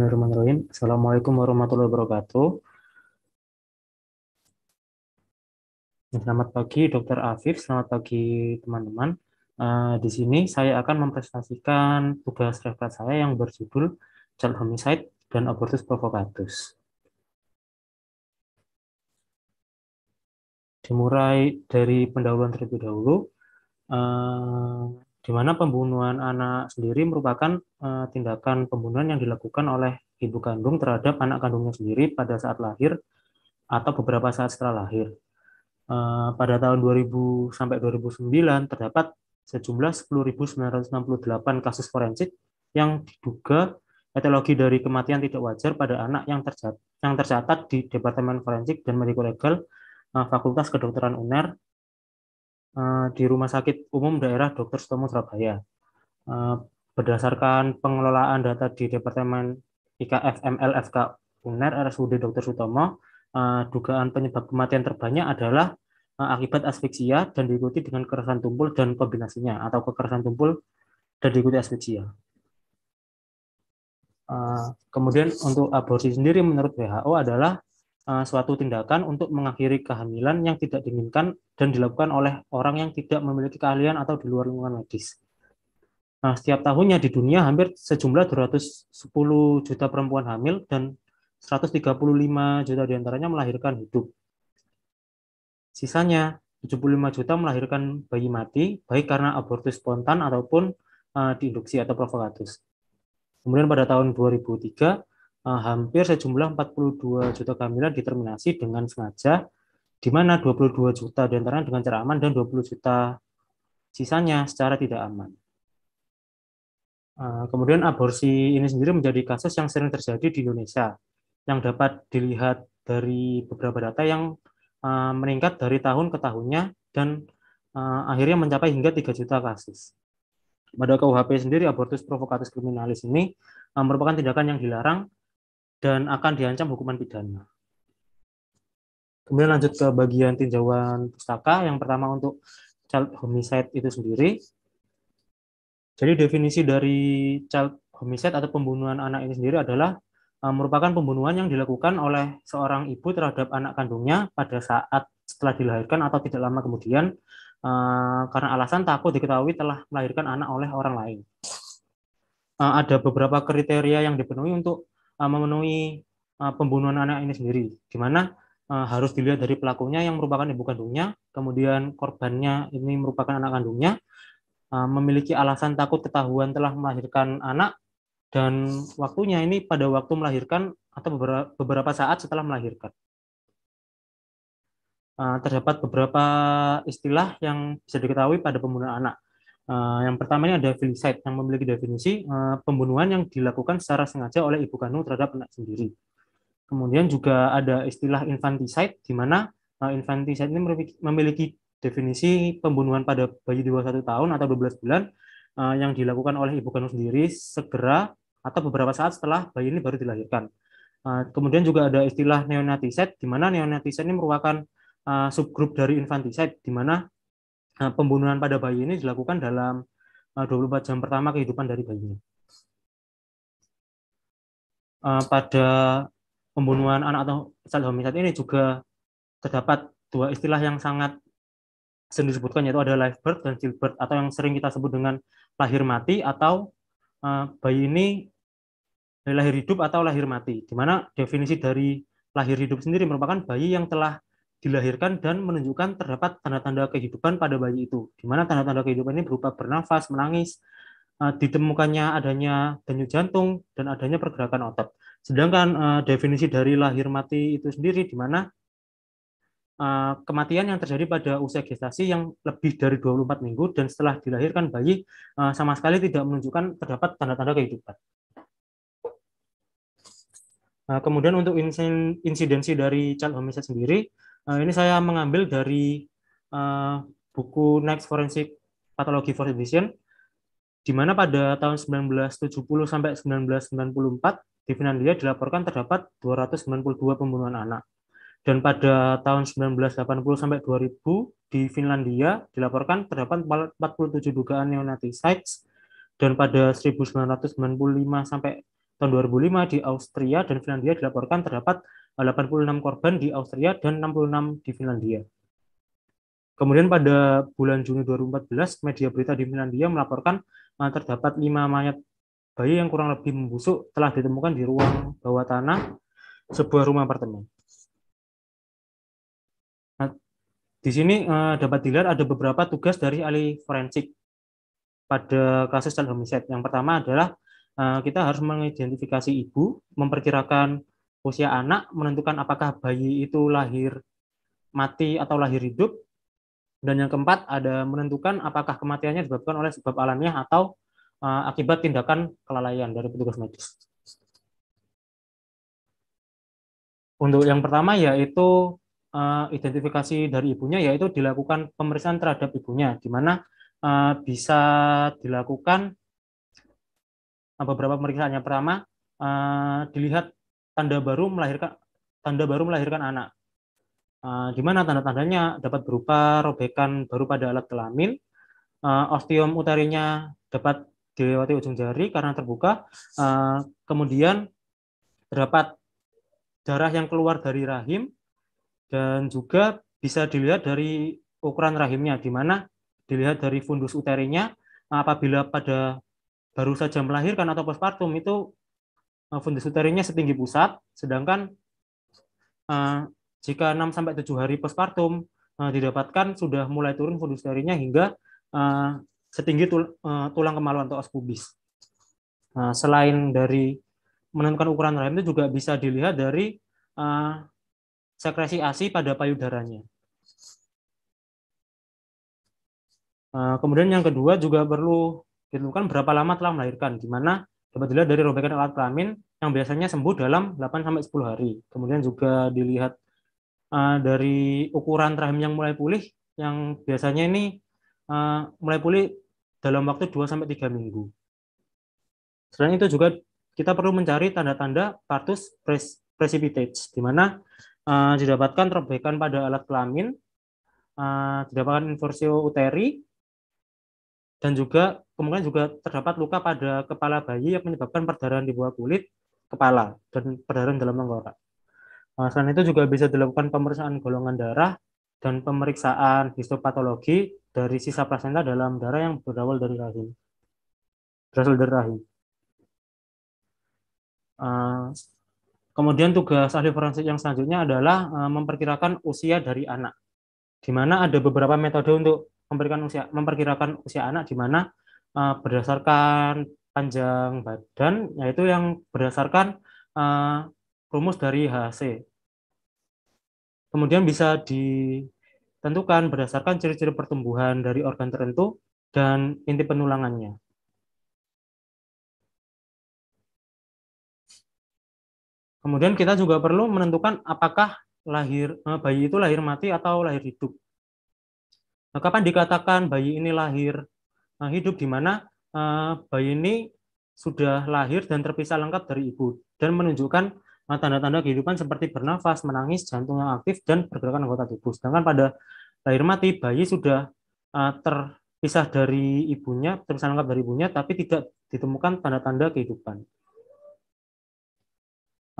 Bismillahirrahmanirrahim. Assalamualaikum warahmatullahi wabarakatuh. Selamat pagi, Dokter Afif. Selamat pagi, teman-teman. Uh, di sini saya akan mempresentasikan tugas referaat saya yang berjudul Child Homicide dan Abortus Provocatus. Dimulai dari pendahuluan terlebih dahulu. Uh, di mana pembunuhan anak sendiri merupakan uh, tindakan pembunuhan yang dilakukan oleh ibu kandung terhadap anak kandungnya sendiri pada saat lahir atau beberapa saat setelah lahir. Uh, pada tahun 2000 sampai 2009 terdapat sejumlah 10.968 kasus forensik yang diduga etiologi dari kematian tidak wajar pada anak yang tercatat, yang tercatat di Departemen Forensik dan Medico Legal uh, Fakultas Kedokteran UNER Eh, di Rumah Sakit Umum Daerah Dr. Sutomo Surabaya. Eh, berdasarkan pengelolaan data di Departemen IKF MLFK UNER RSUD Dr. Sutomo, eh, dugaan penyebab kematian terbanyak adalah akibat asfiksia dan diikuti dengan kekerasan tumpul dan kombinasinya atau kekerasan tumpul dan diikuti asfiksia. kemudian untuk aborsi sendiri menurut WHO adalah Eh, suatu tindakan untuk mengakhiri kehamilan yang tidak diinginkan dan dilakukan oleh orang yang tidak memiliki keahlian atau di luar lingkungan medis. Nah, setiap tahunnya di dunia hampir sejumlah 210 juta perempuan hamil dan 135 juta diantaranya melahirkan hidup. Sisanya 75 juta melahirkan bayi mati, baik karena abortus spontan ataupun uh, diinduksi atau provokatus. Kemudian pada tahun 2003, uh, hampir sejumlah 42 juta kehamilan diterminasi dengan sengaja, di mana 22 juta diantaranya dengan cara aman dan 20 juta sisanya secara tidak aman. Uh, kemudian aborsi ini sendiri menjadi kasus yang sering terjadi di Indonesia, yang dapat dilihat dari beberapa data yang uh, meningkat dari tahun ke tahunnya dan uh, akhirnya mencapai hingga 3 juta kasus. Pada KUHP sendiri, abortus provokatus kriminalis ini merupakan tindakan yang dilarang dan akan diancam hukuman pidana. Kemudian lanjut ke bagian tinjauan pustaka. Yang pertama untuk child homicide itu sendiri. Jadi definisi dari child homicide atau pembunuhan anak ini sendiri adalah e, merupakan pembunuhan yang dilakukan oleh seorang ibu terhadap anak kandungnya pada saat setelah dilahirkan atau tidak lama kemudian e, karena alasan takut diketahui telah melahirkan anak oleh orang lain. E, ada beberapa kriteria yang dipenuhi untuk Eh, memenuhi eh, pembunuhan anak ini sendiri, di mana eh, harus dilihat dari pelakunya yang merupakan ibu kandungnya, kemudian korbannya ini merupakan anak kandungnya, memiliki alasan takut ketahuan telah melahirkan anak, dan waktunya ini pada waktu melahirkan atau beberapa saat setelah melahirkan. Terdapat beberapa istilah yang bisa diketahui pada pembunuhan anak. Eh, yang pertama ini ada filicide yang memiliki definisi uh, pembunuhan yang dilakukan secara sengaja oleh ibu kandung terhadap anak sendiri. Kemudian juga ada istilah infanticide di mana uh, infanticide ini memiliki definisi pembunuhan pada bayi di bawah 1 tahun atau 12 bulan uh, yang dilakukan oleh ibu kandung sendiri segera atau beberapa saat setelah bayi ini baru dilahirkan. Uh, kemudian juga ada istilah neonaticide di mana neonaticide ini merupakan uh, subgrup dari infanticide di mana Eh, pembunuhan pada bayi ini dilakukan dalam 24 eh, jam pertama kehidupan dari bayi. ini. Eh, pada pembunuhan anak atau child homicide ini juga terdapat dua istilah yang sangat sering disebutkan yaitu ada live birth dan stillbirth atau yang sering kita sebut dengan lahir mati atau bayi ini lahir hidup atau lahir mati. Di mana definisi dari lahir hidup sendiri merupakan bayi yang telah dilahirkan dan menunjukkan terdapat tanda-tanda kehidupan pada bayi itu, di mana tanda-tanda kehidupan ini berupa bernafas, menangis, eh, ditemukannya adanya denyut jantung, dan adanya pergerakan otot. Sedangkan eh, definisi dari lahir mati itu sendiri, di mana eh, kematian yang terjadi pada usia gestasi yang lebih dari 24 minggu dan setelah dilahirkan bayi sama sekali tidak menunjukkan terdapat tanda-tanda kehidupan. Kemudian untuk insidensi dari child homicide sendiri, Uh, ini saya mengambil dari uh, buku Next Forensic Pathology for Edition, di mana pada tahun 1970 sampai 1994 di Finlandia dilaporkan terdapat 292 pembunuhan anak. Dan pada tahun 1980 sampai 2000 di Finlandia dilaporkan terdapat 47 dugaan neonaticides dan pada 1995 sampai tahun 2005 di Austria dan Finlandia dilaporkan terdapat 86 korban di Austria dan 66 di Finlandia. Kemudian pada bulan Juni 2014, media berita di Finlandia melaporkan terdapat lima mayat bayi yang kurang lebih membusuk telah ditemukan di ruang bawah tanah sebuah rumah apartemen. Nah, di sini eh, dapat dilihat ada beberapa tugas dari ahli forensik pada kasus child homicide. Yang pertama adalah eh, kita harus mengidentifikasi ibu, memperkirakan usia anak menentukan apakah bayi itu lahir mati atau lahir hidup. Dan yang keempat ada menentukan apakah kematiannya disebabkan oleh sebab alamiah atau uh, akibat tindakan kelalaian dari petugas medis. Untuk yang pertama yaitu uh, identifikasi dari ibunya yaitu dilakukan pemeriksaan terhadap ibunya di mana uh, bisa dilakukan beberapa pemeriksaan yang pertama uh, dilihat tanda baru melahirkan tanda baru melahirkan anak. Uh, di tanda-tandanya dapat berupa robekan baru pada alat kelamin, uh, eh, ostium utarinya dapat dilewati ujung jari karena terbuka, uh, kemudian terdapat darah yang keluar dari rahim dan juga bisa dilihat dari ukuran rahimnya, di mana dilihat dari fundus uterinya apabila pada baru saja melahirkan atau postpartum itu Nah, fundus uterinnya setinggi pusat, sedangkan uh, jika 6 sampai tujuh hari postpartum uh, didapatkan sudah mulai turun fundus uterinnya hingga uh, setinggi tul uh, tulang kemaluan atau os pubis. Uh, nah, selain dari menentukan ukuran rahim itu juga bisa dilihat dari uh, sekresi ASI pada payudaranya. Uh, kemudian yang kedua juga perlu ditentukan berapa lama telah melahirkan, di mana dapat dilihat dari robekan alat kelamin yang biasanya sembuh dalam 8 sampai 10 hari. Kemudian juga dilihat uh, dari ukuran rahim yang mulai pulih yang biasanya ini uh, mulai pulih dalam waktu 2 sampai 3 minggu. Selain itu juga kita perlu mencari tanda-tanda partus pres di mana uh, didapatkan robekan pada alat kelamin, uh, didapatkan inversio uteri dan juga kemungkinan juga terdapat luka pada kepala bayi yang menyebabkan perdarahan di bawah kulit kepala dan perdarahan dalam tenggorokan. Nah, selain itu juga bisa dilakukan pemeriksaan golongan darah dan pemeriksaan histopatologi dari sisa plasenta dalam darah yang berawal dari rahim. Berasal dari rahim. Uh, kemudian tugas ahli forensik yang selanjutnya adalah uh, memperkirakan usia dari anak, di mana ada beberapa metode untuk memberikan usia memperkirakan usia anak di mana uh, berdasarkan panjang badan yaitu yang berdasarkan uh, rumus dari HC. Kemudian bisa ditentukan berdasarkan ciri-ciri pertumbuhan dari organ tertentu dan inti penulangannya. Kemudian kita juga perlu menentukan apakah lahir eh, bayi itu lahir mati atau lahir hidup. Nah, kapan dikatakan bayi ini lahir? Nah, hidup di mana eh, bayi ini sudah lahir dan terpisah lengkap dari ibu dan menunjukkan eh, tanda-tanda kehidupan seperti bernafas, menangis, jantung yang aktif dan pergerakan anggota tubuh. Sedangkan pada lahir mati bayi sudah eh, terpisah dari ibunya, terpisah lengkap dari ibunya tapi tidak ditemukan tanda-tanda kehidupan.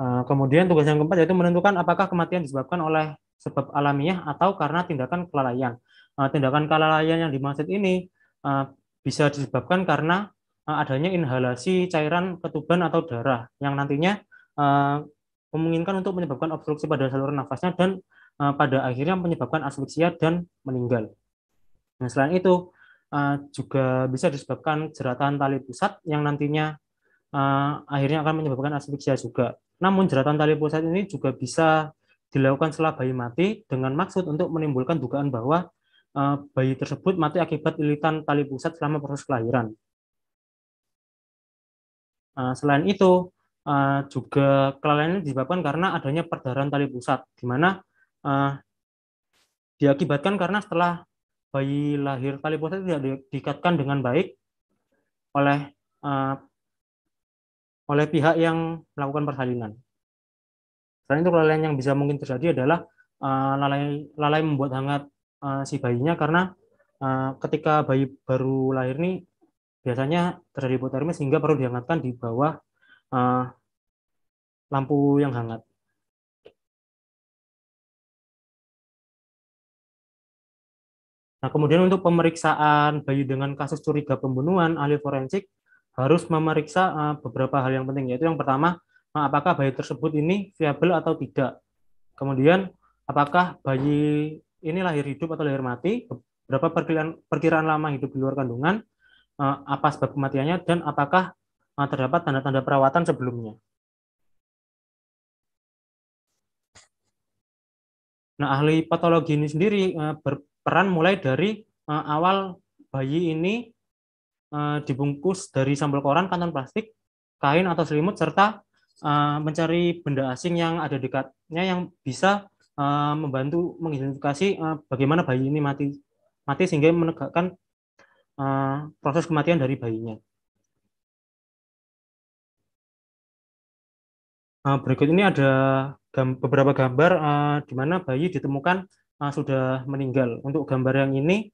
Kemudian tugas yang keempat yaitu menentukan apakah kematian disebabkan oleh sebab alamiah atau karena tindakan kelalaian. Eh, tindakan kelalaian yang dimaksud ini eh, bisa disebabkan karena eh, adanya inhalasi cairan ketuban atau darah yang nantinya memungkinkan untuk menyebabkan obstruksi pada saluran nafasnya dan pada akhirnya menyebabkan asfiksia dan meninggal. Nah, selain itu juga bisa disebabkan jeratan tali pusat yang nantinya akhirnya akan menyebabkan asfiksia juga. Namun jeratan tali pusat ini juga bisa dilakukan setelah bayi mati dengan maksud untuk menimbulkan dugaan bahwa Eh, bayi tersebut mati akibat ilitan tali pusat selama proses kelahiran. Eh, selain itu, eh, juga kelalaian disebabkan karena adanya perdarahan tali pusat, di mana diakibatkan karena setelah bayi lahir tali pusat tidak diikatkan dengan baik oleh oleh pihak yang melakukan persalinan. Selain itu, kelalaian yang bisa mungkin terjadi adalah lalai, lalai membuat hangat uh, si bayinya karena uh, ketika bayi baru lahir nih biasanya terjadi hipotermia sehingga perlu dihangatkan di bawah uh, lampu yang hangat. Nah, kemudian untuk pemeriksaan bayi dengan kasus curiga pembunuhan, ahli forensik harus memeriksa beberapa hal yang penting, yaitu yang pertama, apakah bayi tersebut ini viable atau tidak. Kemudian, apakah bayi ini lahir hidup atau lahir mati, berapa perkiraan, perkiraan lama hidup di luar kandungan, eh, apa sebab kematiannya, dan apakah eh, terdapat tanda-tanda perawatan sebelumnya. Nah, ahli patologi ini sendiri eh, berperan mulai dari awal bayi ini dibungkus dari sampel koran, kantong plastik, kain atau selimut, serta mencari benda asing yang ada dekatnya yang bisa Eh, membantu mengidentifikasi uh, bagaimana bayi ini mati mati sehingga menegakkan uh, proses kematian dari bayinya. Uh, berikut ini ada gam beberapa gambar uh, di mana bayi ditemukan uh, sudah meninggal. Untuk gambar yang ini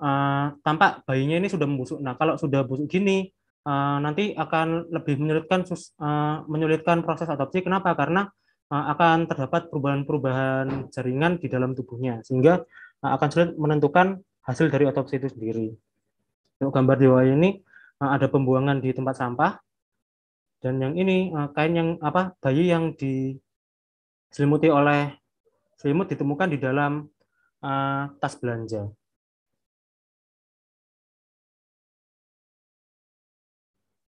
uh, tampak bayinya ini sudah membusuk. Nah, kalau sudah busuk gini uh, nanti akan lebih menyulitkan uh, menyulitkan proses adopsi. Kenapa? Karena Eh, akan terdapat perubahan-perubahan jaringan di dalam tubuhnya sehingga eh, akan sulit menentukan hasil dari otopsi itu sendiri. Untuk gambar di bawah ini eh, ada pembuangan di tempat sampah dan yang ini kain yang apa bayi yang diselimuti oleh selimut ditemukan di dalam uh, tas belanja.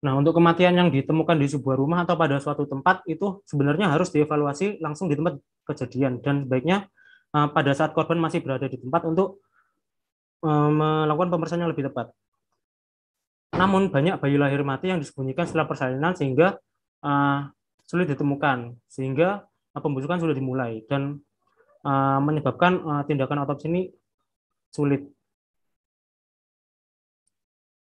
Nah, untuk kematian yang ditemukan di sebuah rumah atau pada suatu tempat itu sebenarnya harus dievaluasi langsung di tempat kejadian dan sebaiknya uh, pada saat korban masih berada di tempat untuk uh, melakukan pemeriksaan yang lebih tepat. Namun banyak bayi lahir mati yang disembunyikan setelah persalinan sehingga uh, sulit ditemukan, sehingga uh, pembusukan sudah dimulai dan uh, menyebabkan uh, tindakan otopsi ini sulit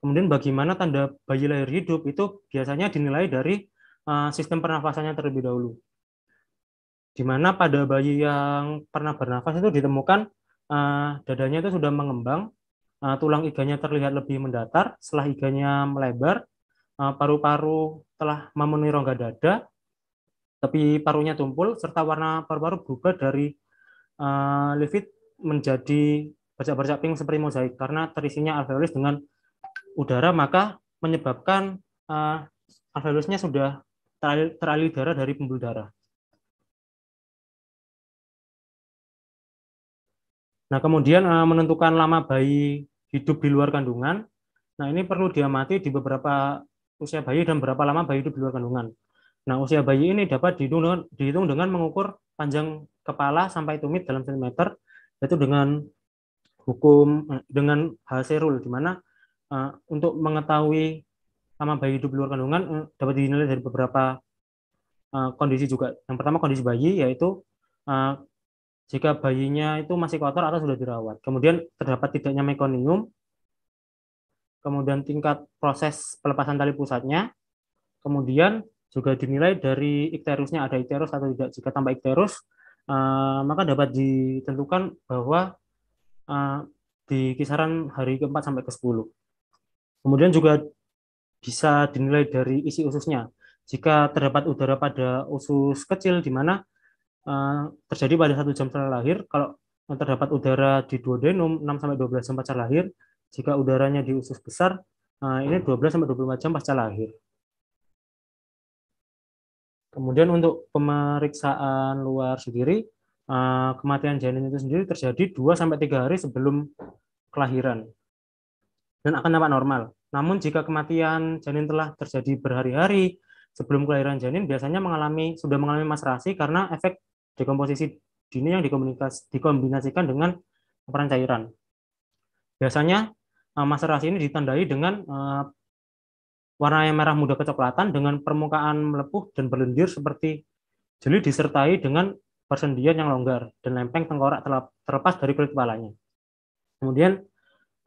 Kemudian bagaimana tanda bayi lahir hidup itu biasanya dinilai dari eh, sistem pernafasannya terlebih dahulu. Di mana pada bayi yang pernah bernafas itu ditemukan eh, dadanya itu sudah mengembang, eh, tulang iganya terlihat lebih mendatar, setelah iganya melebar, paru-paru telah memenuhi rongga dada, tapi parunya tumpul, serta warna paru-paru berubah dari livid menjadi bercak-bercak pink seperti mozaik karena terisinya alveolus dengan udara maka menyebabkan uh, eh, alveolusnya sudah teralih darah dari pembuluh darah. Nah, kemudian uh, menentukan lama bayi hidup di luar kandungan. Nah, ini perlu diamati di beberapa usia bayi dan berapa lama bayi hidup di luar kandungan. Nah, usia bayi ini dapat dihitung dengan, dihitung dengan mengukur panjang kepala sampai tumit dalam sentimeter, yaitu dengan hukum eh, dengan hasil rule di mana uh, untuk mengetahui sama bayi hidup di luar kandungan uh, dapat dinilai dari beberapa uh, kondisi juga. Yang pertama kondisi bayi yaitu uh, jika bayinya itu masih kotor atau sudah dirawat. Kemudian terdapat tidaknya mekonium, kemudian tingkat proses pelepasan tali pusatnya, kemudian juga dinilai dari ikterusnya ada ikterus atau tidak. Jika tambah ikterus, uh, maka dapat ditentukan bahwa uh, di kisaran hari keempat sampai ke sepuluh. Kemudian juga bisa dinilai dari isi ususnya. Jika terdapat udara pada usus kecil di mana uh, terjadi pada satu jam setelah lahir, kalau terdapat udara di duodenum 6 sampai 12 jam pasca lahir, jika udaranya di usus besar uh, ini 12 sampai 24 jam pasca lahir. Kemudian untuk pemeriksaan luar sendiri, eh, kematian janin itu sendiri terjadi 2 sampai 3 hari sebelum kelahiran dan akan nampak normal. Namun jika kematian janin telah terjadi berhari-hari sebelum kelahiran janin biasanya mengalami sudah mengalami maserasi karena efek dekomposisi dini yang dikombinasikan dengan peran cairan. Biasanya eh, maserasi ini ditandai dengan eh, warna yang merah muda kecoklatan dengan permukaan melepuh dan berlendir seperti jeli disertai dengan persendian yang longgar dan lempeng tengkorak terlepas dari kulit kepalanya. Kemudian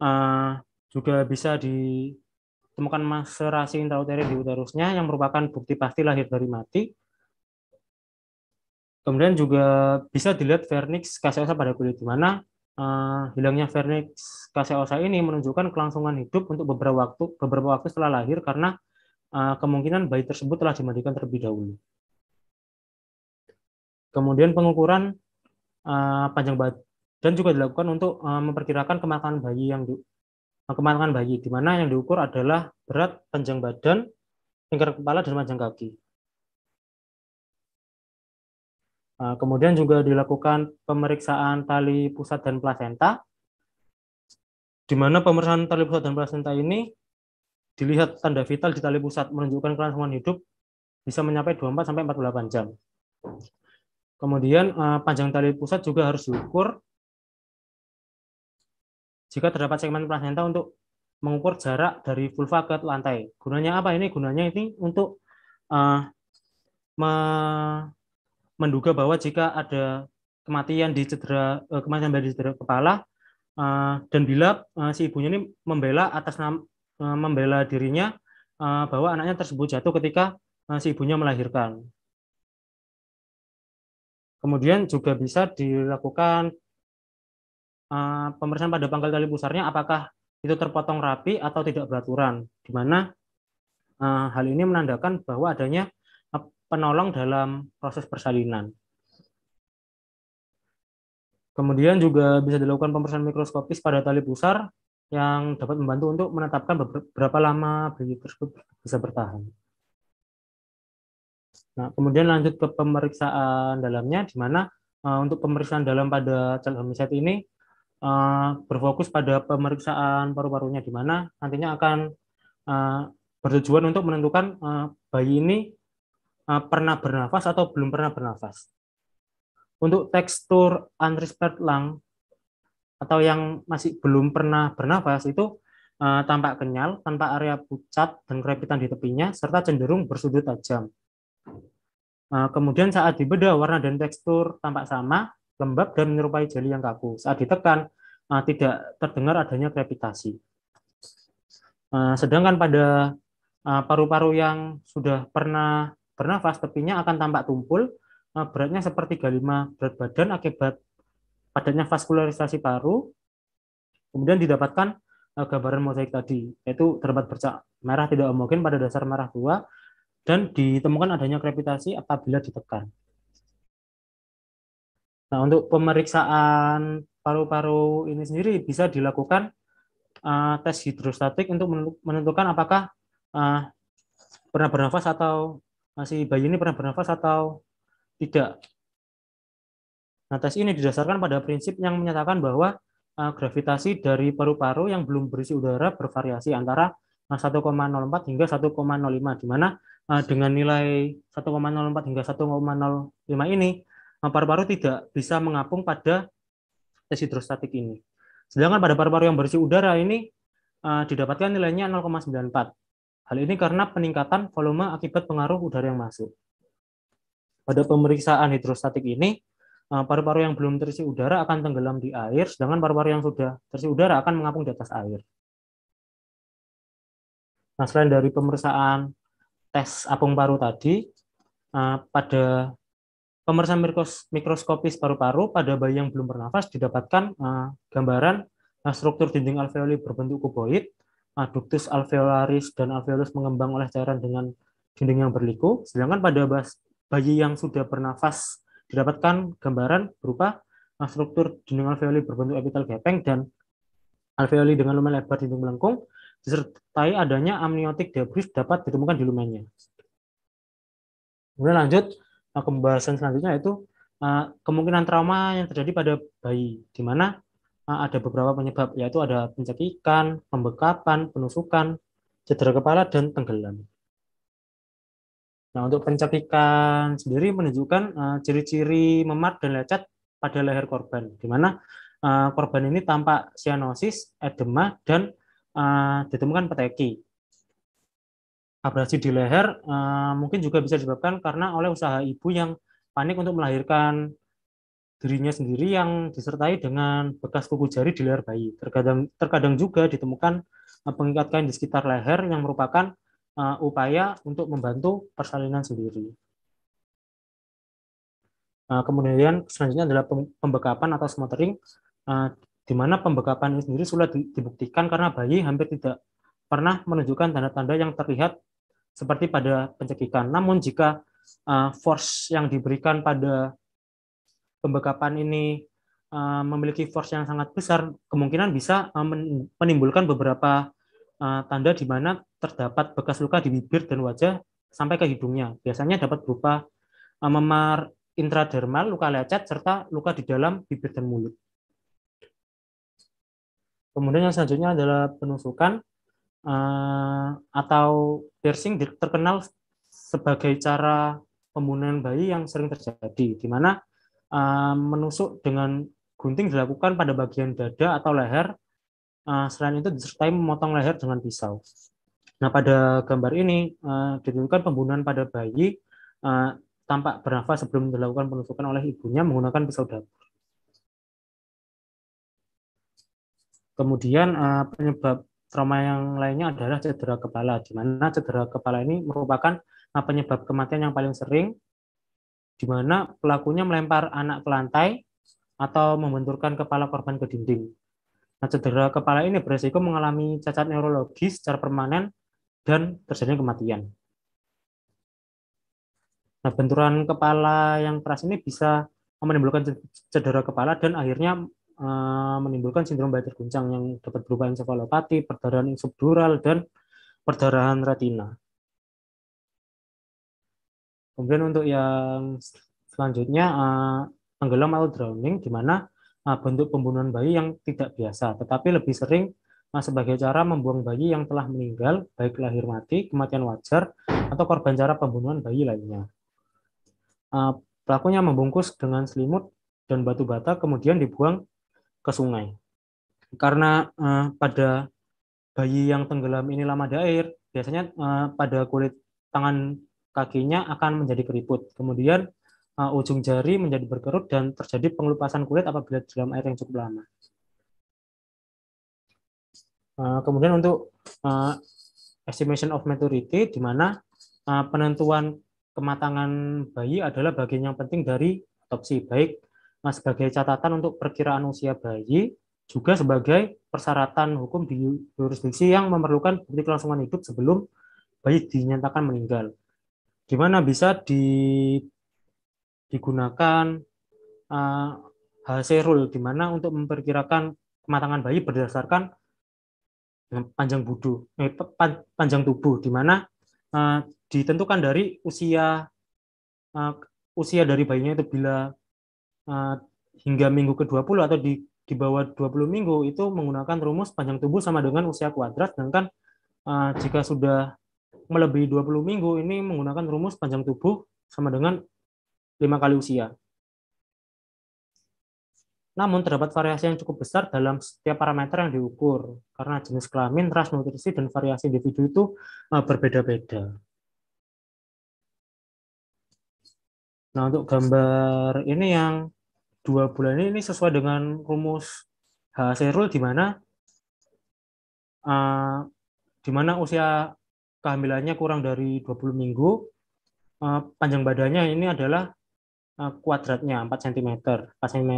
eh, juga bisa ditemukan maserasi intrauterin di uterusnya yang merupakan bukti pasti lahir dari mati. Kemudian juga bisa dilihat vernix caseosa pada kulit di mana uh, hilangnya vernix caseosa ini menunjukkan kelangsungan hidup untuk beberapa waktu beberapa waktu setelah lahir karena uh, kemungkinan bayi tersebut telah dimandikan terlebih dahulu. Kemudian pengukuran uh, panjang badan juga dilakukan untuk uh, memperkirakan kematangan bayi yang kematangan bayi, di mana yang diukur adalah berat, panjang badan, lingkar kepala, dan panjang kaki. Nah, kemudian juga dilakukan pemeriksaan tali pusat dan plasenta, di mana pemeriksaan tali pusat dan plasenta ini dilihat tanda vital di tali pusat menunjukkan kelangsungan hidup bisa mencapai 24 sampai 48 jam. Kemudian eh, panjang tali pusat juga harus diukur jika terdapat segmen plasenta untuk mengukur jarak dari vulva ke lantai. Gunanya apa ini? Gunanya ini untuk uh, me menduga bahwa jika ada kematian di cedera uh, kematian dari cedera kepala uh, dan bila uh, si ibunya ini membela atas nama uh, membela dirinya uh, bahwa anaknya tersebut jatuh ketika uh, si ibunya melahirkan. Kemudian juga bisa dilakukan Eh, pemeriksaan pada pangkal tali pusarnya apakah itu terpotong rapi atau tidak beraturan, di mana eh, hal ini menandakan bahwa adanya eh, penolong dalam proses persalinan. Kemudian juga bisa dilakukan pemeriksaan mikroskopis pada tali pusar yang dapat membantu untuk menetapkan berapa lama bayi tersebut bisa bertahan. Nah, kemudian lanjut ke pemeriksaan dalamnya, di mana untuk pemeriksaan dalam pada sel homicide ini Eh, berfokus pada pemeriksaan paru-parunya di mana nantinya akan uh, bertujuan untuk menentukan eh, bayi ini pernah bernafas atau belum pernah bernafas. Untuk tekstur unrespired lung atau yang masih belum pernah bernafas itu tampak kenyal, tanpa area pucat dan kerepitan di tepinya, serta cenderung bersudut tajam. kemudian saat dibedah, warna dan tekstur tampak sama, lembab dan menyerupai jeli yang kaku. Saat ditekan, uh, tidak terdengar adanya krepitasi. Uh, eh, sedangkan pada eh, paru-paru uh, yang sudah pernah bernafas, tepinya akan tampak tumpul, uh, beratnya seperti 35 berat badan akibat padatnya vaskularisasi paru, kemudian didapatkan uh, gambaran mosaik tadi, yaitu terdapat bercak merah tidak homogen pada dasar merah tua, dan ditemukan adanya krepitasi apabila ditekan. Nah, untuk pemeriksaan paru-paru ini sendiri bisa dilakukan uh, tes hidrostatik untuk menentukan apakah uh, pernah bernafas atau masih bayi ini pernah bernafas atau tidak. Nah, tes ini didasarkan pada prinsip yang menyatakan bahwa uh, gravitasi dari paru-paru yang belum berisi udara bervariasi antara 1,04 hingga 1,05 di mana uh, dengan nilai 1,04 hingga 1,05 ini Nah, paru-paru tidak bisa mengapung pada tes hidrostatik ini. Sedangkan pada paru-paru yang bersih udara ini uh, didapatkan nilainya 0,94. Hal ini karena peningkatan volume akibat pengaruh udara yang masuk. Pada pemeriksaan hidrostatik ini, eh, paru-paru yang belum terisi udara akan tenggelam di air, sedangkan paru-paru yang sudah terisi udara akan mengapung di atas air. Nah, selain dari pemeriksaan tes apung paru tadi, eh, pada pemeriksaan mikroskopis paru-paru pada bayi yang belum bernafas didapatkan uh, gambaran uh, struktur dinding alveoli berbentuk kuboid, uh, ductus alveolaris dan alveolus mengembang oleh cairan dengan dinding yang berliku. Sedangkan pada bayi yang sudah bernafas didapatkan gambaran berupa uh, struktur dinding alveoli berbentuk epitel gepeng dan alveoli dengan lumen lebar dinding melengkung disertai adanya amniotik debris dapat ditemukan di lumennya. Kemudian lanjut uh, pembahasan selanjutnya yaitu uh, kemungkinan trauma yang terjadi pada bayi, di mana uh, ada beberapa penyebab, yaitu ada pencekikan, pembekapan, penusukan, cedera kepala, dan tenggelam. Nah, untuk pencekikan sendiri menunjukkan eh, ciri-ciri uh, memar dan lecet pada leher korban, di mana uh, korban ini tampak sianosis, edema, dan uh, ditemukan peteki abrasi di leher uh, mungkin juga bisa disebabkan karena oleh usaha ibu yang panik untuk melahirkan dirinya sendiri yang disertai dengan bekas kuku jari di leher bayi. Terkadang terkadang juga ditemukan eh, pengikat kain di sekitar leher yang merupakan uh, upaya untuk membantu persalinan sendiri. Uh, kemudian selanjutnya adalah pembekapan atau smothering, uh, di mana pembekapan ini sendiri sudah dibuktikan karena bayi hampir tidak pernah menunjukkan tanda-tanda yang terlihat seperti pada pencekikan. Namun jika uh, force yang diberikan pada pembekapan ini uh, memiliki force yang sangat besar, kemungkinan bisa uh, menimbulkan beberapa uh, tanda di mana terdapat bekas luka di bibir dan wajah sampai ke hidungnya. Biasanya dapat berupa uh, memar intradermal, luka lecet, serta luka di dalam bibir dan mulut. Kemudian yang selanjutnya adalah penusukan uh, atau piercing terkenal sebagai cara pembunuhan bayi yang sering terjadi, di mana uh, menusuk dengan gunting dilakukan pada bagian dada atau leher. Uh, selain itu disertai memotong leher dengan pisau. Nah pada gambar ini uh, ditunjukkan pembunuhan pada bayi uh, tampak bernafas sebelum dilakukan penusukan oleh ibunya menggunakan pisau dapur. Kemudian penyebab Trauma yang lainnya adalah cedera kepala, di mana cedera kepala ini merupakan nah, penyebab kematian yang paling sering, di mana pelakunya melempar anak ke lantai atau membenturkan kepala korban ke dinding. Nah, cedera kepala ini berisiko mengalami cacat neurologis secara permanen dan terjadinya kematian. Nah, benturan kepala yang keras ini bisa menimbulkan cedera kepala dan akhirnya Eh, menimbulkan sindrom bayi terguncang yang dapat berupa ensefalopati, perdarahan subdural, dan perdarahan retina. Kemudian untuk yang selanjutnya tenggelam eh, atau drowning, di mana eh, bentuk pembunuhan bayi yang tidak biasa, tetapi lebih sering sebagai cara membuang bayi yang telah meninggal, baik lahir mati, kematian wajar, atau korban cara pembunuhan bayi lainnya. pelakunya membungkus dengan selimut dan batu bata, kemudian dibuang ke sungai. Karena uh, pada bayi yang tenggelam ini lama di air, biasanya uh, pada kulit tangan kakinya akan menjadi keriput. Kemudian uh, ujung jari menjadi berkerut dan terjadi pengelupasan kulit apabila di dalam air yang cukup lama. Uh, kemudian untuk uh, estimation of maturity, di mana uh, penentuan kematangan bayi adalah bagian yang penting dari otopsi, baik Nah, sebagai catatan untuk perkiraan usia bayi, juga sebagai persyaratan hukum di yurisdiksi yang memerlukan bukti kelangsungan hidup sebelum bayi dinyatakan meninggal. Gimana bisa di, digunakan uh, eh, hasil rule, di mana untuk memperkirakan kematangan bayi berdasarkan panjang budu, eh, panjang tubuh, di mana uh, ditentukan dari usia uh, usia dari bayinya itu bila Eh, hingga minggu ke-20 atau di di bawah 20 minggu itu menggunakan rumus panjang tubuh sama dengan usia kuadrat sedangkan uh, jika sudah melebihi 20 minggu ini menggunakan rumus panjang tubuh sama dengan 5 kali usia. Namun terdapat variasi yang cukup besar dalam setiap parameter yang diukur karena jenis kelamin, ras, nutrisi dan variasi individu itu uh, berbeda-beda. Nah, untuk gambar ini yang dua bulan ini, ini sesuai dengan rumus HC rule di mana uh, di mana usia kehamilannya kurang dari 20 minggu, uh, panjang badannya ini adalah uh, kuadratnya 4 cm, 4 cm.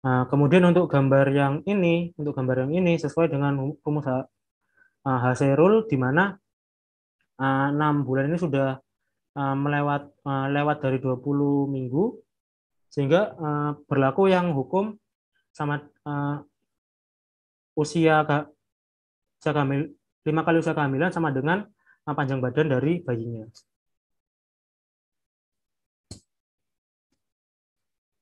Nah, kemudian untuk gambar yang ini, untuk gambar yang ini sesuai dengan rumus HC rule di mana enam bulan ini sudah Eh, melewat eh, lewat dari 20 minggu sehingga eh, berlaku yang hukum sama usia usia lima kali usia kehamilan sama dengan panjang badan dari bayinya.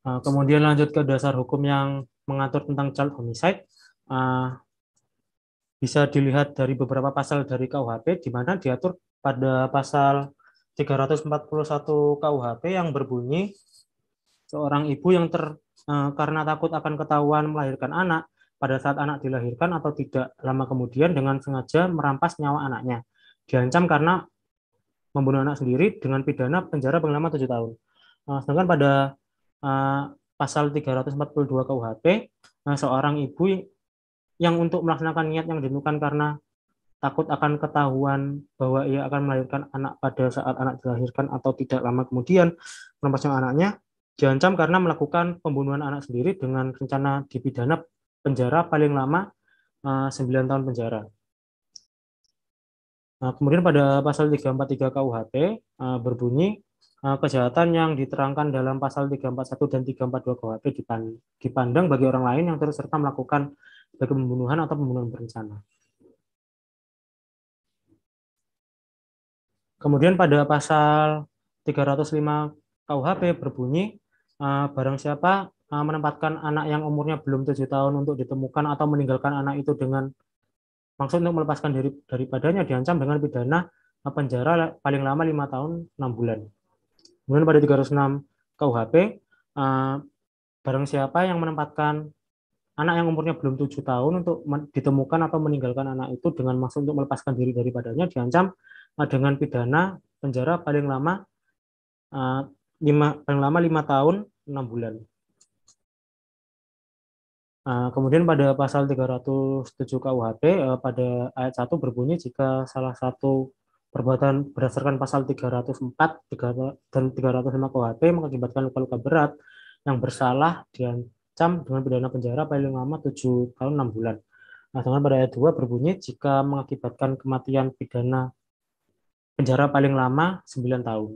kemudian lanjut ke dasar hukum yang mengatur tentang child homicide. bisa dilihat dari beberapa pasal dari KUHP di mana diatur pada pasal 341 KUHP yang berbunyi seorang ibu yang ter, eh, karena takut akan ketahuan melahirkan anak pada saat anak dilahirkan atau tidak lama kemudian dengan sengaja merampas nyawa anaknya. Diancam karena membunuh anak sendiri dengan pidana penjara paling lama 7 tahun. Eh, sedangkan pada uh, pasal 342 KUHP, nah, seorang ibu yang untuk melaksanakan niat yang ditemukan karena takut akan ketahuan bahwa ia akan melahirkan anak pada saat anak dilahirkan atau tidak lama kemudian merampasnya anaknya, diancam karena melakukan pembunuhan anak sendiri dengan rencana dipidana penjara paling lama 9 eh, tahun penjara. Nah, kemudian pada pasal 343 KUHP eh, berbunyi eh, kejahatan yang diterangkan dalam pasal 341 dan 342 KUHP dipandang bagi orang lain yang terus serta melakukan sebagai pembunuhan atau pembunuhan berencana. Kemudian pada pasal 305 KUHP berbunyi eh, barang siapa eh, menempatkan anak yang umurnya belum tujuh tahun untuk ditemukan atau meninggalkan anak itu dengan maksud untuk melepaskan diri daripadanya diancam dengan pidana eh, penjara paling lama lima tahun enam bulan. Kemudian pada 306 KUHP barang siapa yang menempatkan anak yang umurnya belum tujuh tahun untuk ditemukan atau meninggalkan anak itu dengan maksud untuk melepaskan diri daripadanya diancam dengan pidana penjara paling lama eh, lima paling lama lima tahun enam bulan. Eh, kemudian pada pasal 307 KUHP eh, pada ayat 1 berbunyi jika salah satu perbuatan berdasarkan pasal 304 dan 305 KUHP mengakibatkan luka-luka berat yang bersalah diancam dengan pidana penjara paling lama 7 tahun 6 bulan. Nah, dengan pada ayat 2 berbunyi jika mengakibatkan kematian pidana penjara paling lama 9 tahun.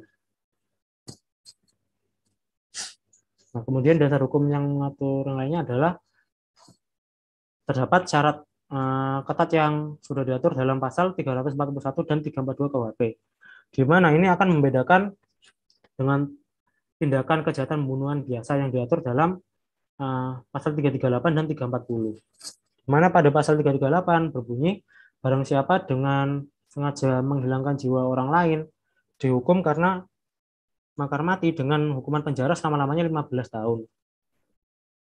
Nah, kemudian dasar hukum yang mengatur yang lainnya adalah terdapat syarat eh, ketat yang sudah diatur dalam pasal 341 dan 342 KUHP. Di mana ini akan membedakan dengan tindakan kejahatan pembunuhan biasa yang diatur dalam eh, pasal 338 dan 340. Di mana pada pasal 338 berbunyi barang siapa dengan sengaja menghilangkan jiwa orang lain dihukum karena makar mati dengan hukuman penjara selama-lamanya 15 tahun.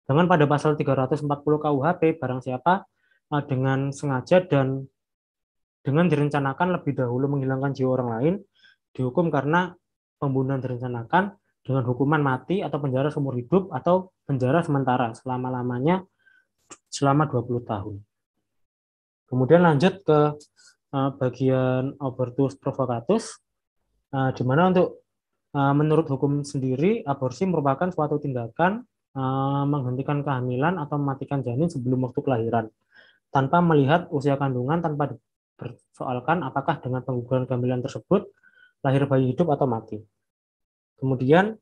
Dengan pada pasal 340 KUHP barang siapa eh, dengan sengaja dan dengan direncanakan lebih dahulu menghilangkan jiwa orang lain dihukum karena pembunuhan direncanakan dengan hukuman mati atau penjara seumur hidup atau penjara sementara selama-lamanya selama 20 tahun. Kemudian lanjut ke Eh, bagian abortus provocatus, eh, di mana untuk eh, menurut hukum sendiri aborsi merupakan suatu tindakan menghentikan kehamilan atau mematikan janin sebelum waktu kelahiran, tanpa melihat usia kandungan, tanpa dipersoalkan apakah dengan pengguguran kehamilan tersebut lahir bayi hidup atau mati. Kemudian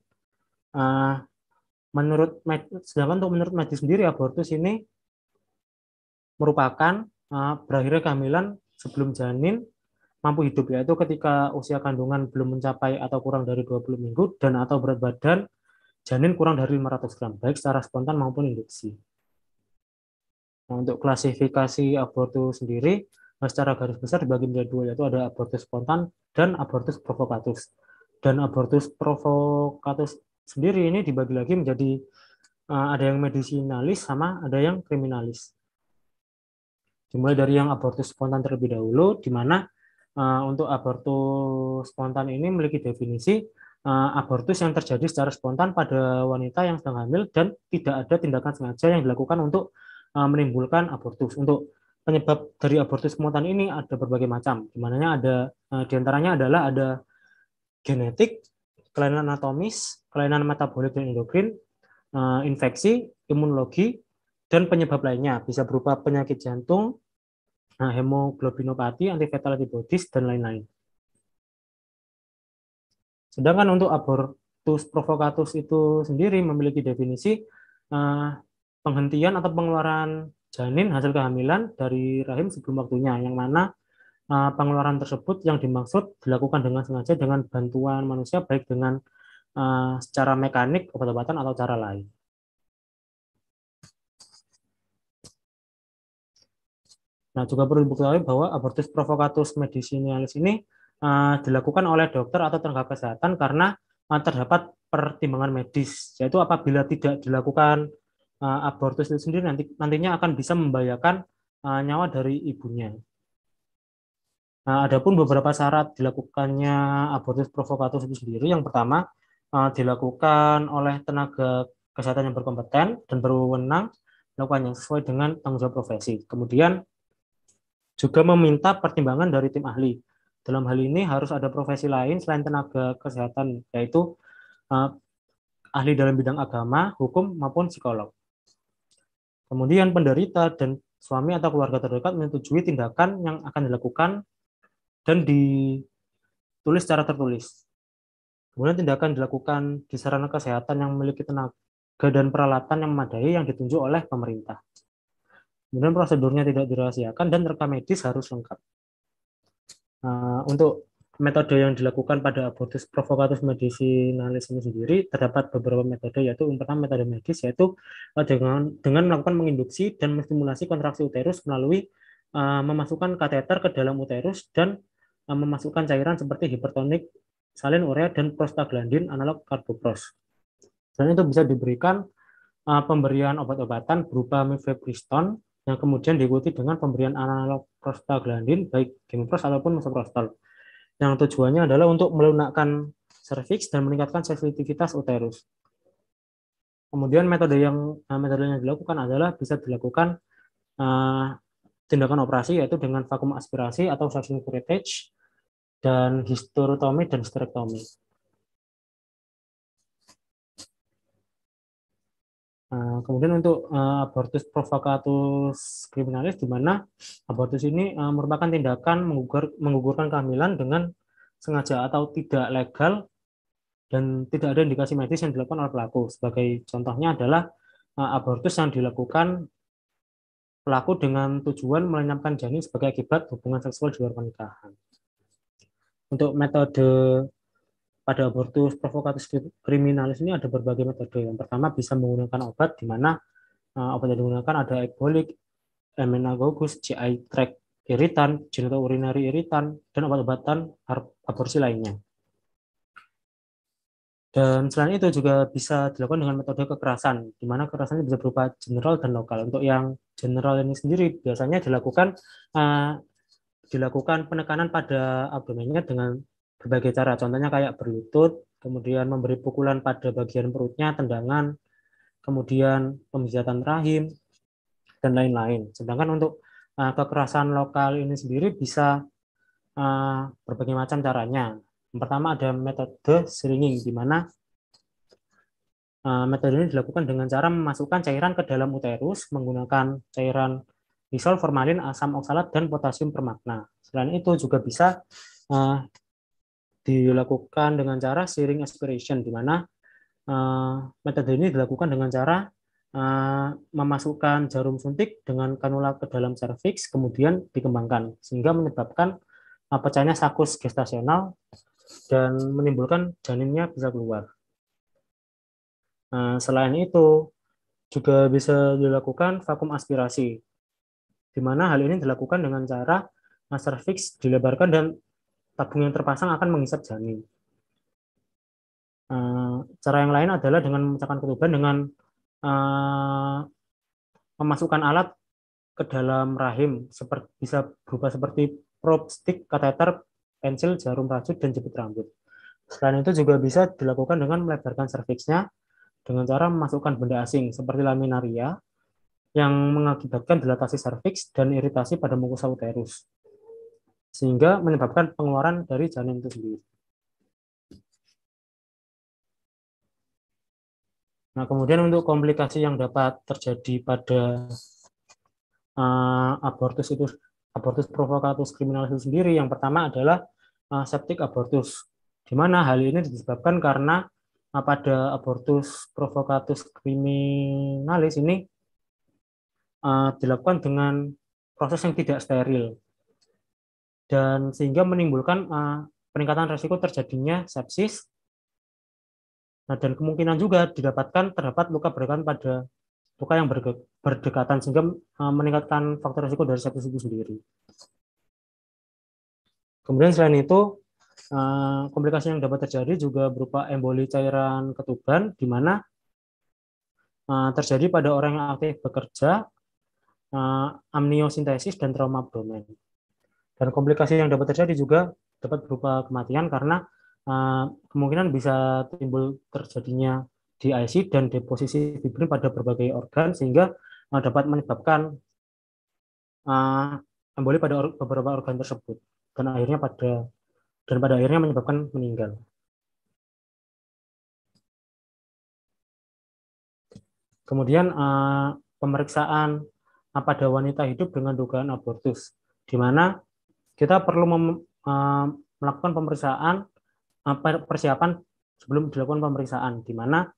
menurut sedangkan untuk menurut medis sendiri abortus ini merupakan berakhirnya kehamilan sebelum janin mampu hidup yaitu ketika usia kandungan belum mencapai atau kurang dari 20 minggu dan atau berat badan janin kurang dari 500 gram baik secara spontan maupun induksi. Nah, untuk klasifikasi abortus sendiri nah, secara garis besar dibagi menjadi dua yaitu ada abortus spontan dan abortus provokatus. Dan abortus provokatus sendiri ini dibagi lagi menjadi eh, ada yang medisinalis sama ada yang kriminalis. Dimulai dari yang abortus spontan terlebih dahulu, di mana uh, untuk abortus spontan ini memiliki definisi uh, abortus yang terjadi secara spontan pada wanita yang sedang hamil dan tidak ada tindakan sengaja yang dilakukan untuk uh, menimbulkan abortus. Untuk penyebab dari abortus spontan ini ada berbagai macam, di ada uh, diantaranya adalah ada genetik, kelainan anatomis, kelainan metabolik dan endokrin, infeksi, imunologi, dan penyebab lainnya bisa berupa penyakit jantung, nah, hemoglobinopati, antifatal antibodies, dan lain-lain. Sedangkan untuk abortus provokatus itu sendiri memiliki definisi eh, penghentian atau pengeluaran janin hasil kehamilan dari rahim sebelum waktunya, yang mana eh, pengeluaran tersebut yang dimaksud dilakukan dengan sengaja dengan bantuan manusia, baik dengan eh, secara mekanik, obat-obatan, atau cara lain. Nah, juga perlu diketahui bahwa abortus provokatus medicinalis ini uh, dilakukan oleh dokter atau tenaga kesehatan karena uh, terdapat pertimbangan medis, yaitu apabila tidak dilakukan uh, abortus itu sendiri nanti nantinya akan bisa membahayakan uh, nyawa dari ibunya. Nah, adapun beberapa syarat dilakukannya abortus provokatus itu sendiri, yang pertama uh, dilakukan oleh tenaga kesehatan yang berkompeten dan berwenang, melakukan yang sesuai dengan tanggung jawab profesi. Kemudian juga meminta pertimbangan dari tim ahli. Dalam hal ini harus ada profesi lain selain tenaga kesehatan, yaitu uh, ahli dalam bidang agama, hukum, maupun psikolog. Kemudian penderita dan suami atau keluarga terdekat menyetujui tindakan yang akan dilakukan dan ditulis secara tertulis. Kemudian tindakan dilakukan di sarana kesehatan yang memiliki tenaga dan peralatan yang memadai yang ditunjuk oleh pemerintah. Kemudian prosedurnya tidak dirahasiakan dan rekam medis harus lengkap. Uh, untuk metode yang dilakukan pada abortus provokatif medisinalis ini sendiri terdapat beberapa metode yaitu pertama metode medis yaitu eh, dengan dengan melakukan menginduksi dan menstimulasi kontraksi uterus melalui uh, memasukkan kateter ke dalam uterus dan uh, memasukkan cairan seperti hipertonik, salin urea dan prostaglandin analog karbopros. Selain itu bisa diberikan uh, pemberian obat-obatan berupa mifepriston yang kemudian diikuti dengan pemberian analog prostaglandin baik gemipros ataupun misoprostol yang tujuannya adalah untuk melunakkan serviks dan meningkatkan sensitivitas uterus. Kemudian metode yang eh, metode yang dilakukan adalah bisa dilakukan uh, tindakan operasi yaitu dengan vakum aspirasi atau suction curettage dan histerotomi dan strektomi Eh, kemudian untuk uh, abortus provocatus kriminalis, di mana abortus ini uh, merupakan tindakan menggugur, menggugurkan kehamilan dengan sengaja atau tidak legal dan tidak ada indikasi medis yang dilakukan oleh pelaku. Sebagai contohnya adalah uh, abortus yang dilakukan pelaku dengan tujuan melenyapkan janin sebagai akibat hubungan seksual di luar pernikahan. Untuk metode pada abortus provokatif kriminalis ini ada berbagai metode. Yang pertama bisa menggunakan obat di mana uh, obat yang digunakan ada ekbolik, emenagogus, GI tract iritan, urinary iritan, dan obat-obatan aborsi lainnya. Dan selain itu juga bisa dilakukan dengan metode kekerasan, di mana kekerasannya bisa berupa general dan lokal. Untuk yang general ini sendiri biasanya dilakukan uh, dilakukan penekanan pada abdomennya dengan berbagai cara. Contohnya kayak berlutut, kemudian memberi pukulan pada bagian perutnya, tendangan, kemudian pemijatan rahim, dan lain-lain. Sedangkan untuk uh, kekerasan lokal ini sendiri bisa uh, berbagai macam caranya. Yang pertama ada metode seringing, di mana uh, metode ini dilakukan dengan cara memasukkan cairan ke dalam uterus menggunakan cairan bisol, formalin, asam oksalat, dan potasium permakna. Selain itu juga bisa uh, dilakukan dengan cara sharing aspiration, di mana uh, metode ini dilakukan dengan cara uh, memasukkan jarum suntik dengan kanula ke dalam cervix kemudian dikembangkan, sehingga menyebabkan uh, pecahnya sakus gestasional dan menimbulkan janinnya bisa keluar. Uh, selain itu, juga bisa dilakukan vakum aspirasi, di mana hal ini dilakukan dengan cara master dilebarkan dan tabung yang terpasang akan menghisap janin. Eh, cara yang lain adalah dengan memecahkan ketuban dengan eh, memasukkan alat ke dalam rahim seperti bisa berupa seperti probe stick, kateter, pensil, jarum rajut, dan jepit rambut. Selain itu juga bisa dilakukan dengan melebarkan serviksnya dengan cara memasukkan benda asing seperti laminaria yang mengakibatkan dilatasi serviks dan iritasi pada mukosa uterus sehingga menyebabkan pengeluaran dari janin itu sendiri. Nah, kemudian untuk komplikasi yang dapat terjadi pada uh, abortus itu abortus provokatus kriminalis itu sendiri yang pertama adalah uh, septic abortus di mana hal ini disebabkan karena uh, pada abortus provokatus kriminalis ini uh, dilakukan dengan proses yang tidak steril dan sehingga menimbulkan uh, peningkatan resiko terjadinya sepsis. Nah, dan kemungkinan juga didapatkan terdapat luka berdekatan pada luka yang berdekatan sehingga uh, meningkatkan faktor resiko dari sepsis itu sendiri. Kemudian selain itu uh, komplikasi yang dapat terjadi juga berupa emboli cairan ketuban di mana uh, terjadi pada orang yang aktif bekerja, uh, amniosintesis dan trauma abdomen. Dan komplikasi yang dapat terjadi juga dapat berupa kematian karena uh, kemungkinan bisa timbul terjadinya DIC dan deposisi fibrin pada berbagai organ sehingga uh, dapat menyebabkan uh, emboli pada or beberapa organ tersebut dan akhirnya pada dan pada akhirnya menyebabkan meninggal. Kemudian uh, pemeriksaan pada wanita hidup dengan dugaan abortus, di mana kita perlu mem, uh, melakukan pemeriksaan uh, persiapan sebelum dilakukan pemeriksaan di mana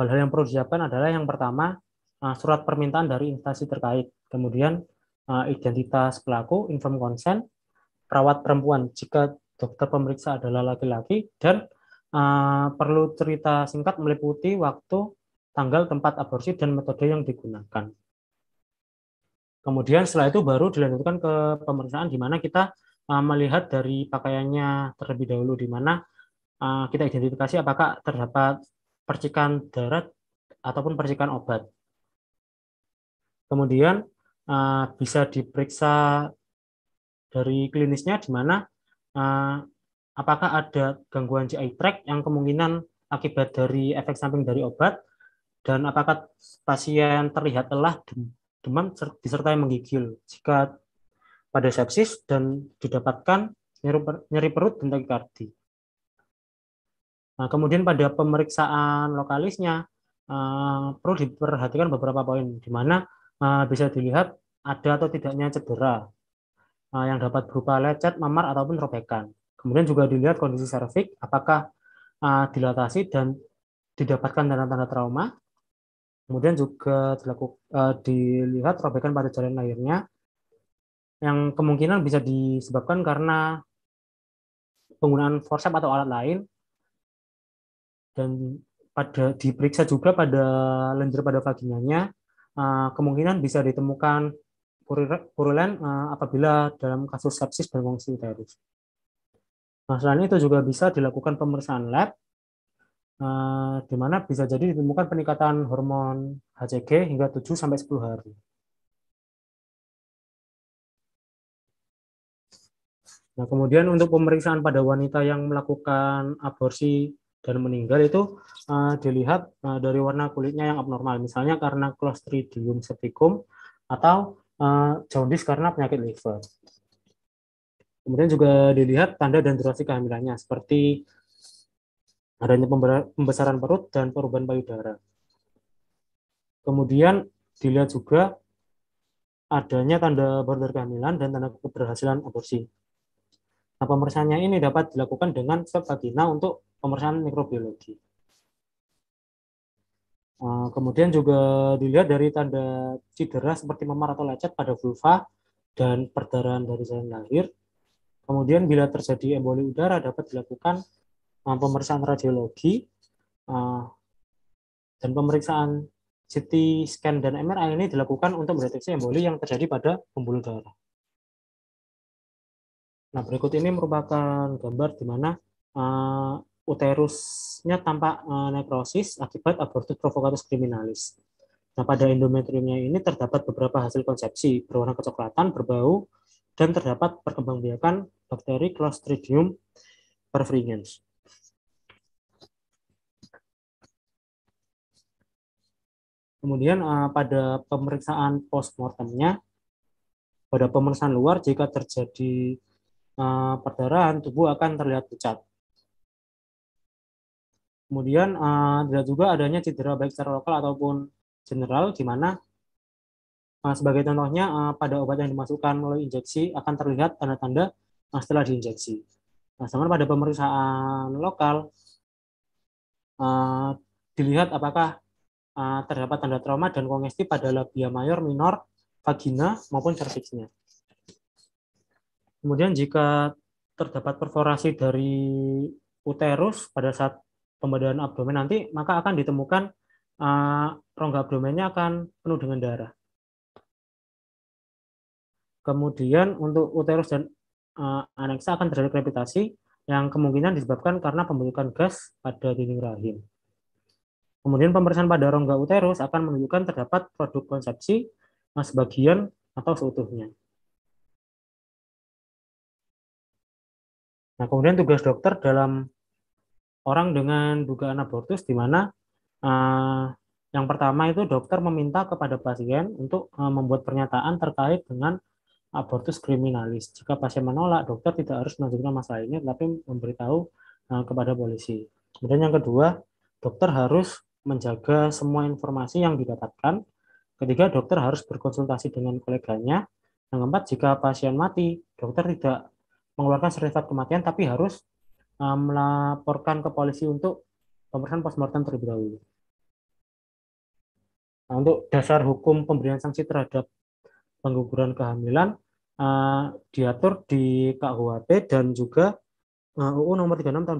hal-hal yang perlu disiapkan adalah yang pertama uh, surat permintaan dari instansi terkait, kemudian uh, identitas pelaku, inform konsen, perawat perempuan jika dokter pemeriksa adalah laki-laki dan uh, perlu cerita singkat meliputi waktu, tanggal, tempat aborsi dan metode yang digunakan. Kemudian setelah itu baru dilanjutkan ke pemeriksaan di mana kita uh, melihat dari pakaiannya terlebih dahulu di mana uh, kita identifikasi apakah terdapat percikan darat ataupun percikan obat. Kemudian uh, bisa diperiksa dari klinisnya di mana uh, apakah ada gangguan GI tract yang kemungkinan akibat dari efek samping dari obat dan apakah pasien terlihat lelah demam disertai menggigil jika pada sepsis dan didapatkan nyeri perut dan takikardi. Nah, kemudian pada pemeriksaan lokalisnya uh, perlu diperhatikan beberapa poin di mana uh, bisa dilihat ada atau tidaknya cedera uh, yang dapat berupa lecet, memar ataupun robekan. Kemudian juga dilihat kondisi serviks apakah uh, dilatasi dan didapatkan tanda-tanda trauma. Kemudian juga dilakukan uh, eh, dilihat perbaikan pada jalan airnya yang kemungkinan bisa disebabkan karena penggunaan forceps atau alat lain dan pada diperiksa juga pada lendir pada vaginanya uh, kemungkinan bisa ditemukan purulen uh, eh, apabila dalam kasus sepsis dan fungsi uterus. Nah, selain itu juga bisa dilakukan pemeriksaan lab Eh, di mana bisa jadi ditemukan peningkatan hormon HCG hingga 7 sampai 10 hari. Nah, kemudian untuk pemeriksaan pada wanita yang melakukan aborsi dan meninggal itu uh, dilihat uh, dari warna kulitnya yang abnormal, misalnya karena Clostridium septicum atau uh, jaundice karena penyakit liver. Kemudian juga dilihat tanda dan durasi kehamilannya, seperti adanya pembesaran perut dan perubahan payudara. Kemudian dilihat juga adanya tanda border kehamilan dan tanda keberhasilan aborsi. Nah, pemeriksaannya ini dapat dilakukan dengan swab vagina untuk pemeriksaan mikrobiologi. Eh, kemudian juga dilihat dari tanda cedera seperti memar atau lecet pada vulva dan perdarahan dari jalan lahir. Kemudian bila terjadi emboli udara dapat dilakukan Uh, pemeriksaan radiologi uh, dan pemeriksaan CT scan dan MRI ini dilakukan untuk mendeteksi emboli yang terjadi pada pembuluh darah. Nah, berikut ini merupakan gambar di mana uh, uterusnya tampak uh, nekrosis akibat abortus provokatus kriminalis. Nah, pada endometriumnya ini terdapat beberapa hasil konsepsi berwarna kecoklatan, berbau, dan terdapat perkembangbiakan bakteri Clostridium perfringens. Kemudian uh, pada pemeriksaan postmortemnya, pada pemeriksaan luar jika terjadi uh, perdarahan tubuh akan terlihat pucat. Kemudian uh, juga adanya cedera baik secara lokal ataupun general, di mana uh, sebagai contohnya uh, pada obat yang dimasukkan melalui injeksi akan terlihat tanda-tanda uh, setelah diinjeksi. Nah, sama pada pemeriksaan lokal uh, dilihat apakah Eh, terdapat tanda trauma dan kongesti pada labia mayor, minor, vagina, maupun cervixnya. Kemudian jika terdapat perforasi dari uterus pada saat pembedahan abdomen nanti, maka akan ditemukan uh, rongga abdomennya akan penuh dengan darah. Kemudian untuk uterus dan uh, aneksa akan terjadi krepitasi yang kemungkinan disebabkan karena pembentukan gas pada dinding rahim. Kemudian pemeriksaan pada rongga uterus akan menunjukkan terdapat produk konsepsi sebagian atau seutuhnya. Nah, kemudian tugas dokter dalam orang dengan dugaan abortus di mana uh, yang pertama itu dokter meminta kepada pasien untuk uh, membuat pernyataan terkait dengan abortus kriminalis. Jika pasien menolak, dokter tidak harus menunjukkan masalah ini, tapi memberitahu uh, kepada polisi. Kemudian yang kedua, dokter harus menjaga semua informasi yang didapatkan. Ketiga, dokter harus berkonsultasi dengan koleganya. Yang keempat, jika pasien mati, dokter tidak mengeluarkan sertifikat kematian, tapi harus eh, melaporkan ke polisi untuk pemeriksaan postmortem terlebih dahulu. Nah, untuk dasar hukum pemberian sanksi terhadap pengguguran kehamilan eh, diatur di KUHP dan juga uh, eh, UU nomor 36 tahun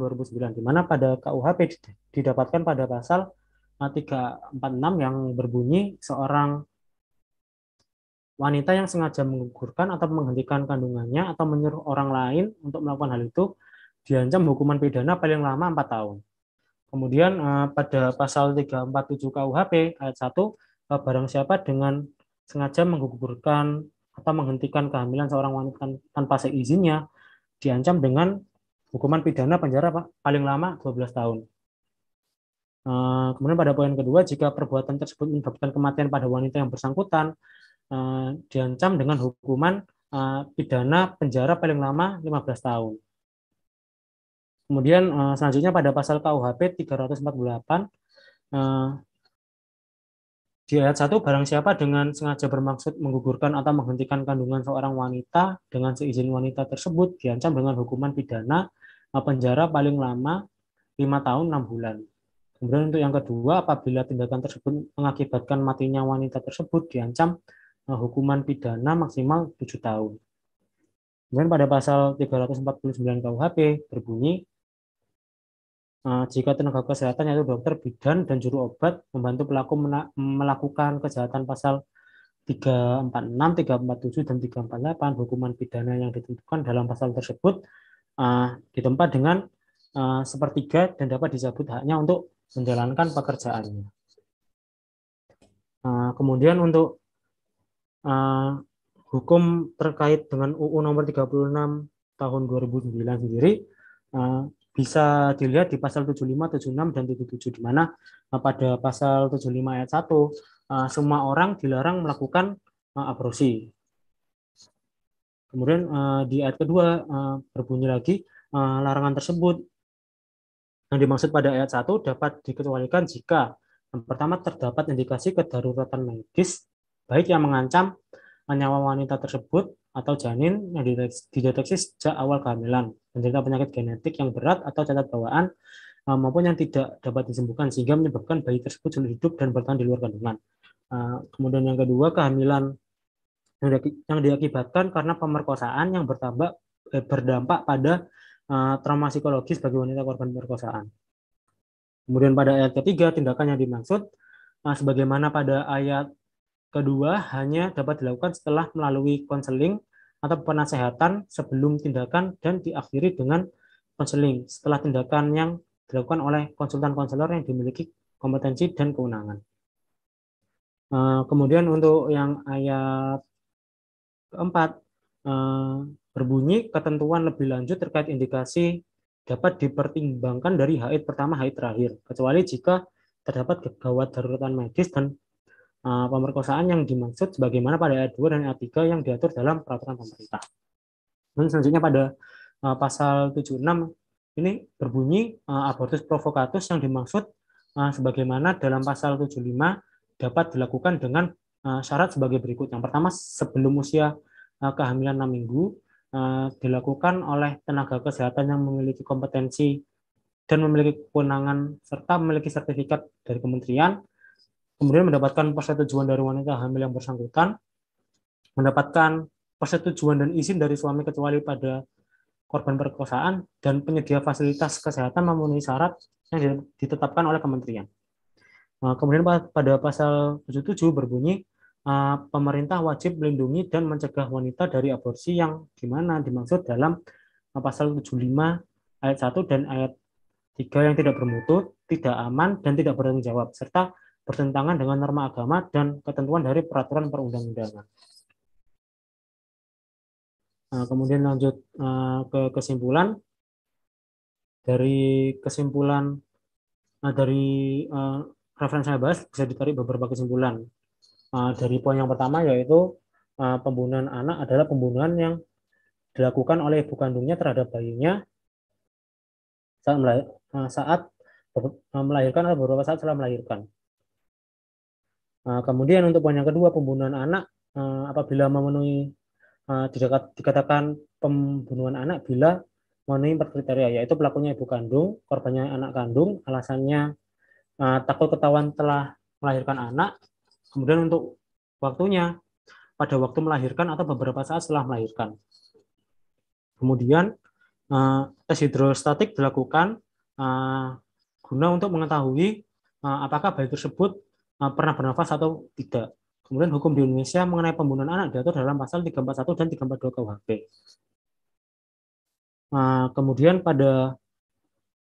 2009 di mana pada KUHP didapatkan pada pasal 346 yang berbunyi seorang wanita yang sengaja menggugurkan atau menghentikan kandungannya atau menyuruh orang lain untuk melakukan hal itu diancam hukuman pidana paling lama 4 tahun. Kemudian eh, pada pasal 347 KUHP ayat 1 eh, barang siapa dengan sengaja menggugurkan atau menghentikan kehamilan seorang wanita tanpa seizinnya diancam dengan hukuman pidana penjara paling lama 12 tahun. Eh, kemudian pada poin kedua, jika perbuatan tersebut menyebabkan kematian pada wanita yang bersangkutan, eh, diancam dengan hukuman eh, pidana penjara paling lama 15 tahun. Kemudian selanjutnya pada pasal KUHP 348, di ayat 1, barang siapa dengan sengaja bermaksud menggugurkan atau menghentikan kandungan seorang wanita dengan seizin wanita tersebut, diancam dengan hukuman pidana penjara paling lama 5 tahun 6 bulan. Kemudian untuk yang kedua, apabila tindakan tersebut mengakibatkan matinya wanita tersebut diancam eh, hukuman pidana maksimal 7 tahun. Kemudian pada pasal 349 KUHP berbunyi eh, jika tenaga kesehatan yaitu dokter, bidan dan juru obat membantu pelaku melakukan kejahatan pasal 346, 347 dan 348 hukuman pidana yang ditentukan dalam pasal tersebut eh, ditempat dengan sepertiga dan dapat dicabut haknya untuk menjalankan pekerjaannya. Nah, kemudian untuk uh, hukum terkait dengan UU nomor 36 tahun 2009 sendiri uh, bisa dilihat di pasal 75, 76 dan 77 di mana uh, pada pasal 75 ayat 1 uh, semua orang dilarang melakukan uh, aborsi. Kemudian uh, di ayat kedua uh, berbunyi lagi uh, larangan tersebut yang dimaksud pada ayat 1 dapat dikecualikan jika yang pertama terdapat indikasi kedaruratan medis baik yang mengancam nyawa wanita tersebut atau janin yang dideteksi sejak awal kehamilan, menderita penyakit genetik yang berat atau cacat bawaan eh, maupun yang tidak dapat disembuhkan sehingga menyebabkan bayi tersebut sulit hidup dan bertahan di luar kandungan. Eh, kemudian yang kedua kehamilan yang diakibatkan karena pemerkosaan yang bertambah eh, berdampak pada Eh, trauma psikologis bagi wanita korban perkosaan. Kemudian pada ayat ketiga, tindakan yang dimaksud eh, sebagaimana pada ayat kedua hanya dapat dilakukan setelah melalui konseling atau penasehatan sebelum tindakan dan diakhiri dengan konseling setelah tindakan yang dilakukan oleh konsultan-konselor yang dimiliki kompetensi dan kewenangan. Eh, kemudian untuk yang ayat keempat, berbunyi ketentuan lebih lanjut terkait indikasi dapat dipertimbangkan dari haid pertama haid terakhir kecuali jika terdapat gawat daruratan medis dan uh, pemerkosaan yang dimaksud sebagaimana pada ayat 2 dan ayat 3 yang diatur dalam peraturan pemerintah. Dan selanjutnya pada uh, pasal 76 ini berbunyi uh, abortus provokatus yang dimaksud uh, sebagaimana dalam pasal 75 dapat dilakukan dengan uh, syarat sebagai berikut. Yang pertama sebelum usia uh, kehamilan 6 minggu, Eh, dilakukan oleh tenaga kesehatan yang memiliki kompetensi dan memiliki kewenangan serta memiliki sertifikat dari kementerian, kemudian mendapatkan persetujuan dari wanita hamil yang bersangkutan, mendapatkan persetujuan dan izin dari suami kecuali pada korban perkosaan dan penyedia fasilitas kesehatan memenuhi syarat yang ditetapkan oleh kementerian. Nah, kemudian pada pasal 77 berbunyi Eh, pemerintah wajib melindungi dan mencegah wanita dari aborsi yang gimana dimaksud dalam eh, pasal 75 ayat 1 dan ayat 3 yang tidak bermutu, tidak aman dan tidak bertanggung jawab serta bertentangan dengan norma agama dan ketentuan dari peraturan perundang-undangan. Nah, kemudian lanjut uh, ke kesimpulan dari kesimpulan uh, dari uh, referensi yang saya bahas bisa ditarik beberapa kesimpulan Eh, dari poin yang pertama yaitu uh, pembunuhan anak adalah pembunuhan yang dilakukan oleh ibu kandungnya terhadap bayinya saat, melahir, uh, saat melahirkan atau beberapa saat setelah melahirkan. Uh, kemudian untuk poin yang kedua pembunuhan anak uh, apabila memenuhi uh, dikatakan pembunuhan anak bila memenuhi empat kriteria yaitu pelakunya ibu kandung, korbannya anak kandung, alasannya uh, takut ketahuan telah melahirkan anak, Kemudian untuk waktunya pada waktu melahirkan atau beberapa saat setelah melahirkan. Kemudian eh, tes hidrostatik dilakukan eh, guna untuk mengetahui eh, apakah bayi tersebut pernah bernafas atau tidak. Kemudian hukum di Indonesia mengenai pembunuhan anak diatur dalam pasal 341 dan 342 KUHP. Kemudian pada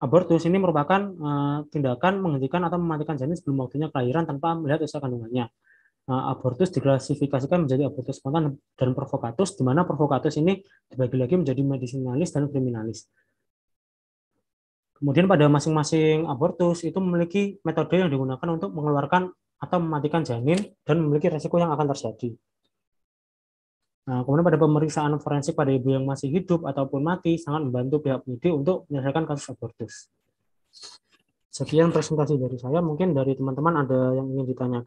Abortus ini merupakan uh, tindakan menghentikan atau mematikan janin sebelum waktunya kelahiran tanpa melihat usia kandungannya. Uh, abortus diklasifikasikan menjadi abortus spontan dan provokatus, di mana provokatus ini dibagi lagi menjadi medisinalis dan kriminalis. Kemudian pada masing-masing abortus itu memiliki metode yang digunakan untuk mengeluarkan atau mematikan janin dan memiliki resiko yang akan terjadi. Nah, kemudian pada pemeriksaan forensik pada ibu yang masih hidup ataupun mati sangat membantu pihak penyidik untuk menyelesaikan kasus abortus. Sekian presentasi dari saya. Mungkin dari teman-teman ada yang ingin ditanyakan.